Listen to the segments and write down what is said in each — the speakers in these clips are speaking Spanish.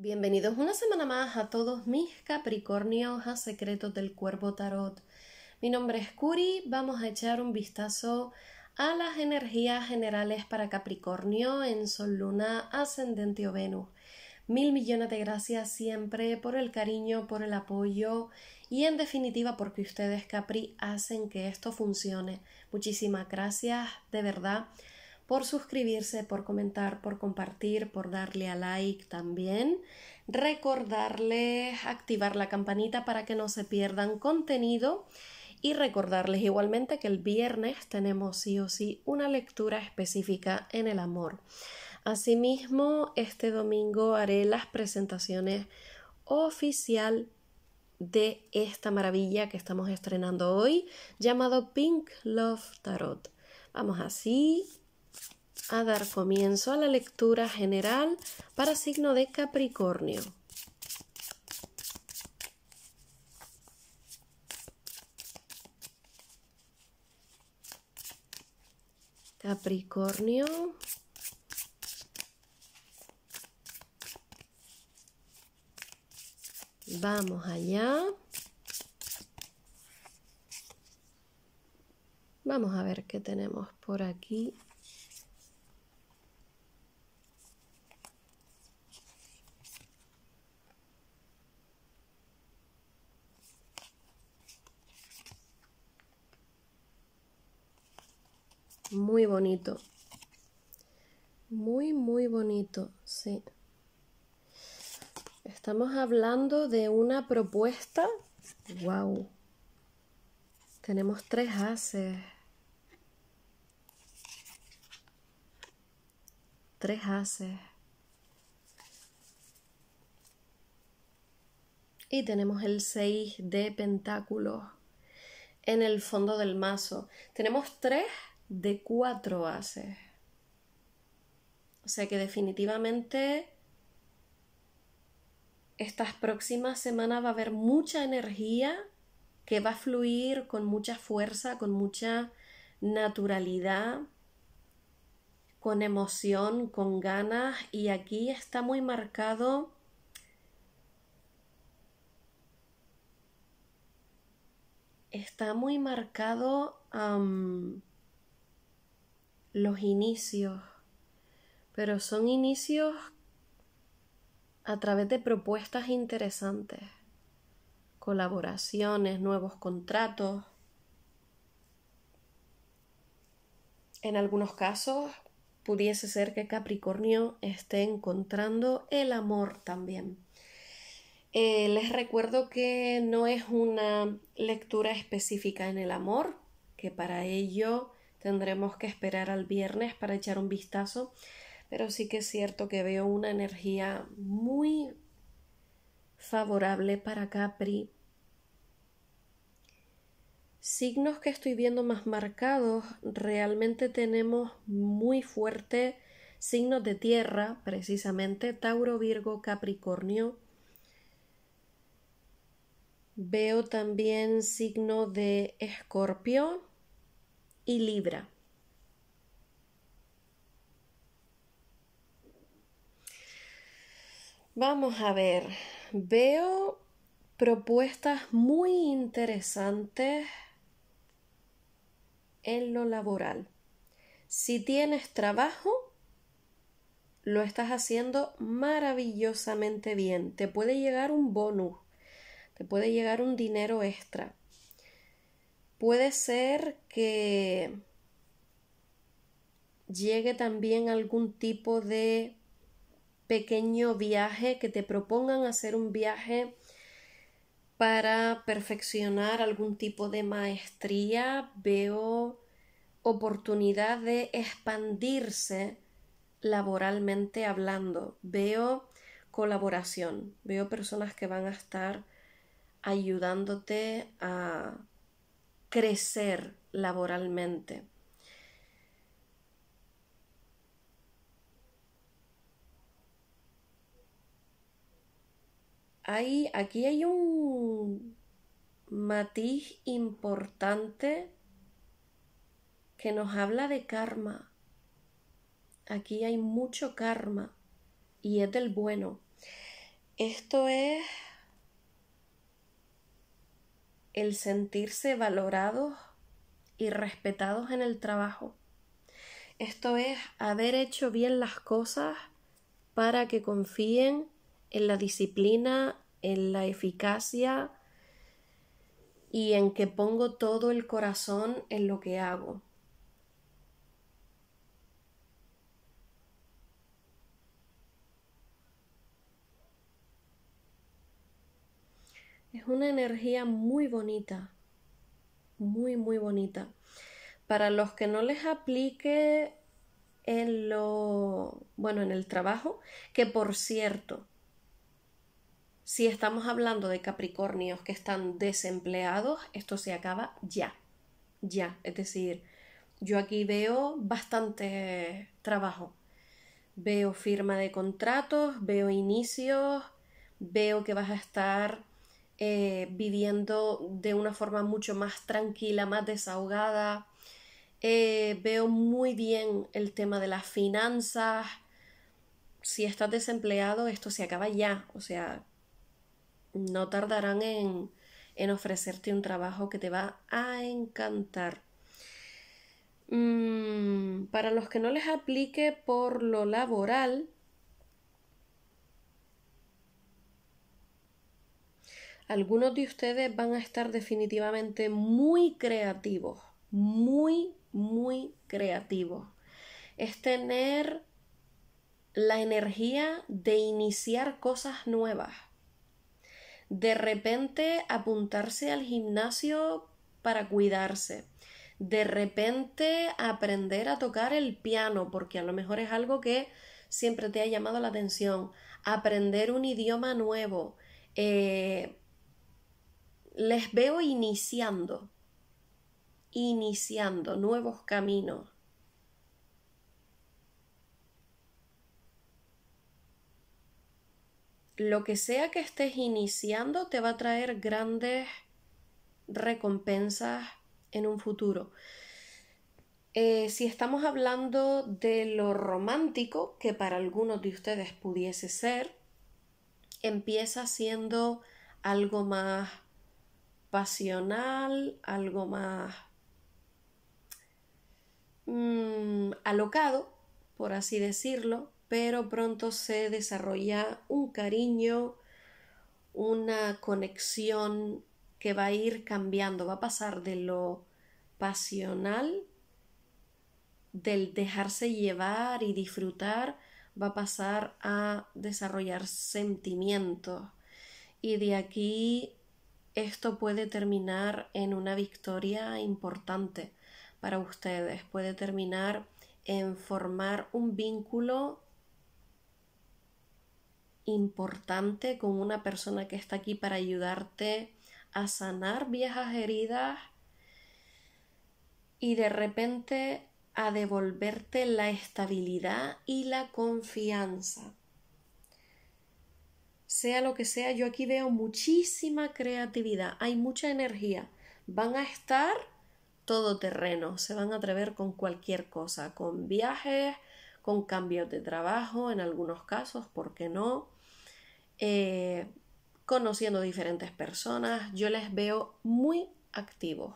Bienvenidos una semana más a todos mis Capricornios a Secretos del Cuervo Tarot. Mi nombre es Curi, vamos a echar un vistazo a las energías generales para Capricornio en Sol, Luna, Ascendente o Venus. Mil millones de gracias siempre por el cariño, por el apoyo y en definitiva porque ustedes Capri hacen que esto funcione. Muchísimas gracias, de verdad por suscribirse, por comentar, por compartir, por darle a like también. Recordarles activar la campanita para que no se pierdan contenido. Y recordarles igualmente que el viernes tenemos sí o sí una lectura específica en el amor. Asimismo, este domingo haré las presentaciones oficial de esta maravilla que estamos estrenando hoy, llamado Pink Love Tarot. Vamos así, a dar comienzo a la lectura general para signo de Capricornio. Capricornio. Vamos allá. Vamos a ver qué tenemos por aquí Muy bonito. Muy, muy bonito, sí. Estamos hablando de una propuesta. ¡Wow! Tenemos tres haces. Tres haces. Y tenemos el 6 de pentáculos en el fondo del mazo. Tenemos tres de cuatro haces. O sea que definitivamente estas próximas semanas va a haber mucha energía que va a fluir con mucha fuerza, con mucha naturalidad, con emoción, con ganas y aquí está muy marcado está muy marcado los inicios, pero son inicios a través de propuestas interesantes, colaboraciones, nuevos contratos. En algunos casos pudiese ser que Capricornio esté encontrando el amor también. Eh, les recuerdo que no es una lectura específica en el amor, que para ello Tendremos que esperar al viernes para echar un vistazo, pero sí que es cierto que veo una energía muy favorable para Capri. Signos que estoy viendo más marcados, realmente tenemos muy fuerte signos de tierra, precisamente Tauro, Virgo, Capricornio. Veo también signo de Escorpio, y Libra. Vamos a ver, veo propuestas muy interesantes en lo laboral. Si tienes trabajo, lo estás haciendo maravillosamente bien. Te puede llegar un bonus, te puede llegar un dinero extra. Puede ser que llegue también algún tipo de pequeño viaje, que te propongan hacer un viaje para perfeccionar algún tipo de maestría. Veo oportunidad de expandirse laboralmente hablando. Veo colaboración, veo personas que van a estar ayudándote a crecer laboralmente. Hay, aquí hay un matiz importante que nos habla de karma. Aquí hay mucho karma y es del bueno. Esto es el sentirse valorados y respetados en el trabajo. Esto es haber hecho bien las cosas para que confíen en la disciplina, en la eficacia y en que pongo todo el corazón en lo que hago. Es una energía muy bonita, muy, muy bonita. Para los que no les aplique en lo, bueno, en el trabajo, que por cierto, si estamos hablando de Capricornios que están desempleados, esto se acaba ya, ya. Es decir, yo aquí veo bastante trabajo. Veo firma de contratos, veo inicios, veo que vas a estar eh, viviendo de una forma mucho más tranquila, más desahogada. Eh, veo muy bien el tema de las finanzas. Si estás desempleado, esto se acaba ya. O sea, no tardarán en, ofrecerte un trabajo que te va a encantar. Mm, para los que no les aplique por lo laboral, algunos de ustedes van a estar definitivamente muy creativos, muy, muy creativos. Es tener la energía de iniciar cosas nuevas. De repente apuntarse al gimnasio para cuidarse. De repente aprender a tocar el piano porque a lo mejor es algo que siempre te ha llamado la atención. Aprender un idioma nuevo. Eh, les veo iniciando, iniciando nuevos caminos. Lo que sea que estés iniciando te va a traer grandes recompensas en un futuro. Eh, si estamos hablando de lo romántico, que para algunos de ustedes pudiese ser, empieza siendo algo más pasional, algo más mm, alocado, por así decirlo, pero pronto se desarrolla un cariño, una conexión que va a ir cambiando, va a pasar de lo pasional, del dejarse llevar y disfrutar, va a pasar a desarrollar sentimientos. Y de aquí esto puede terminar en una victoria importante para ustedes, puede terminar en formar un vínculo importante con una persona que está aquí para ayudarte a sanar viejas heridas y de repente a devolverte la estabilidad y la confianza sea lo que sea, yo aquí veo muchísima creatividad, hay mucha energía. Van a estar todo terreno, se van a atrever con cualquier cosa, con viajes, con cambios de trabajo, en algunos casos, ¿por qué no? Eh, conociendo diferentes personas, yo les veo muy activos.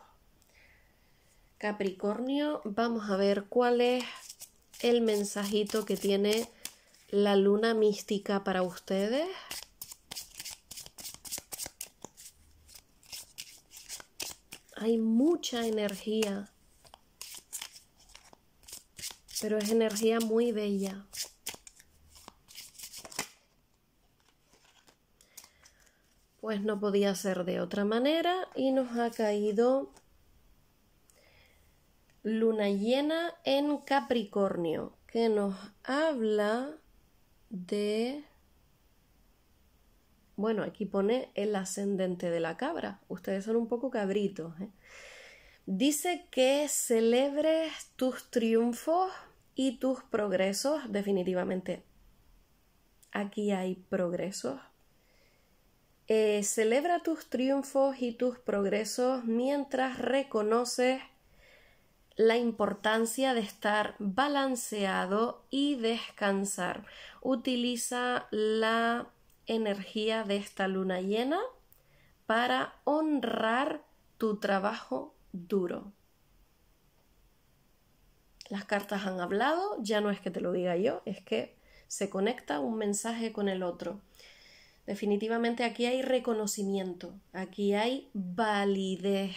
Capricornio, vamos a ver cuál es el mensajito que tiene la luna mística para ustedes. Hay mucha energía, pero es energía muy bella. Pues no podía ser de otra manera y nos ha caído luna llena en Capricornio, que nos habla de bueno, aquí pone el ascendente de la cabra. Ustedes son un poco cabritos. ¿eh? Dice que celebres tus triunfos y tus progresos definitivamente. Aquí hay progresos. Eh, celebra tus triunfos y tus progresos mientras reconoces la importancia de estar balanceado y descansar. Utiliza la energía de esta luna llena para honrar tu trabajo duro. Las cartas han hablado, ya no es que te lo diga yo, es que se conecta un mensaje con el otro. Definitivamente aquí hay reconocimiento, aquí hay validez,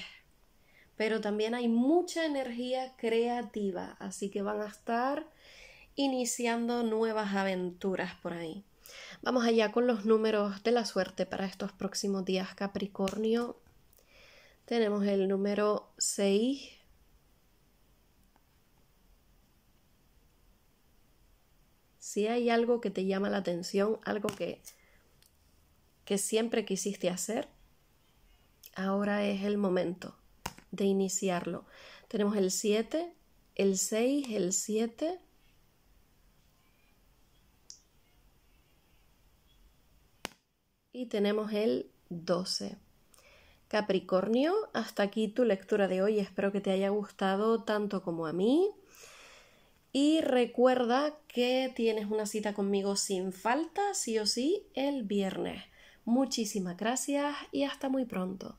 pero también hay mucha energía creativa, así que van a estar iniciando nuevas aventuras por ahí. Vamos allá con los números de la suerte para estos próximos días, Capricornio. Tenemos el número 6. Si hay algo que te llama la atención, algo que, que siempre quisiste hacer, ahora es el momento de iniciarlo. Tenemos el 7, el 6, el 7 y tenemos el 12. Capricornio, hasta aquí tu lectura de hoy. Espero que te haya gustado tanto como a mí. Y recuerda que tienes una cita conmigo sin falta, sí o sí, el viernes. Muchísimas gracias y hasta muy pronto.